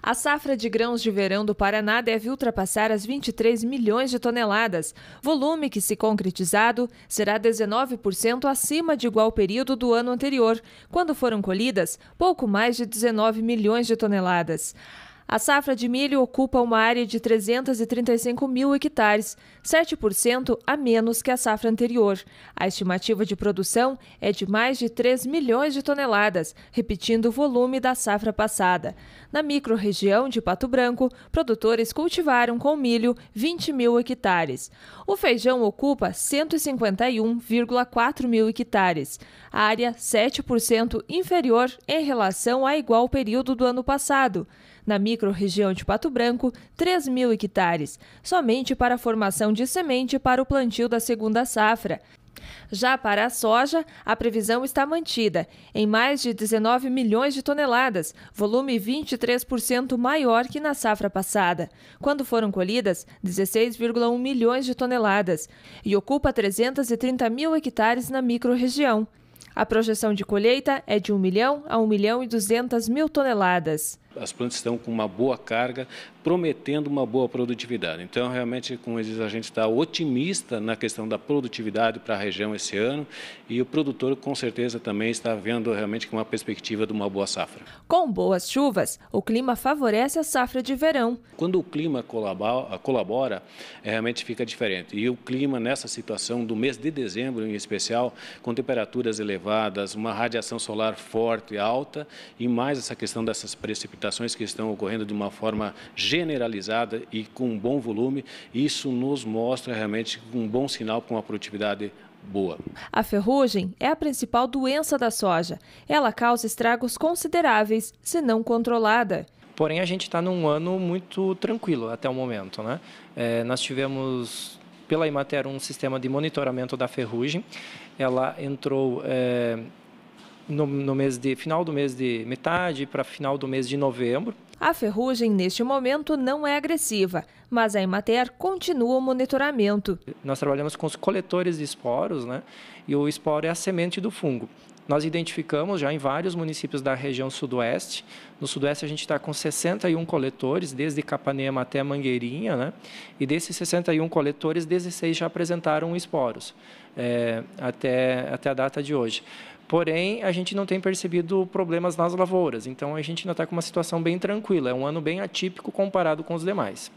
A safra de grãos de verão do Paraná deve ultrapassar as 23 milhões de toneladas, volume que, se concretizado, será 19% acima de igual período do ano anterior, quando foram colhidas pouco mais de 19 milhões de toneladas. A safra de milho ocupa uma área de 335 mil hectares, 7% a menos que a safra anterior. A estimativa de produção é de mais de 3 milhões de toneladas, repetindo o volume da safra passada. Na microrregião de Pato Branco, produtores cultivaram com milho 20 mil hectares. O feijão ocupa 151,4 mil hectares, área 7% inferior em relação ao igual período do ano passado na microrregião de Pato Branco, 3 mil hectares, somente para a formação de semente para o plantio da segunda safra. Já para a soja, a previsão está mantida, em mais de 19 milhões de toneladas, volume 23% maior que na safra passada, quando foram colhidas 16,1 milhões de toneladas, e ocupa 330 mil hectares na microrregião. A projeção de colheita é de 1 milhão a 1 milhão e 200 mil toneladas as plantas estão com uma boa carga, prometendo uma boa produtividade. Então, realmente, com eles, a gente está otimista na questão da produtividade para a região esse ano e o produtor, com certeza, também está vendo realmente com uma perspectiva de uma boa safra. Com boas chuvas, o clima favorece a safra de verão. Quando o clima colabora, colabora é, realmente fica diferente. E o clima, nessa situação do mês de dezembro, em especial, com temperaturas elevadas, uma radiação solar forte e alta e mais essa questão dessas precipitações precipitações que estão ocorrendo de uma forma generalizada e com um bom volume, isso nos mostra realmente um bom sinal com a produtividade boa. A ferrugem é a principal doença da soja. Ela causa estragos consideráveis se não controlada. Porém, a gente está num ano muito tranquilo até o momento. Né? É, nós tivemos, pela Imater, um sistema de monitoramento da ferrugem. Ela entrou. É no, no mês de final do mês de metade para final do mês de novembro. A ferrugem, neste momento, não é agressiva, mas a Emater continua o monitoramento. Nós trabalhamos com os coletores de esporos, né? E o esporo é a semente do fungo. Nós identificamos já em vários municípios da região sudoeste. No sudoeste a gente está com 61 coletores, desde Capanema até Mangueirinha, né? E desses 61 coletores, 16 já apresentaram esporos é, até, até a data de hoje. Porém, a gente não tem percebido problemas nas lavouras, então a gente ainda está com uma situação bem tranquila. É um ano bem atípico comparado com os demais.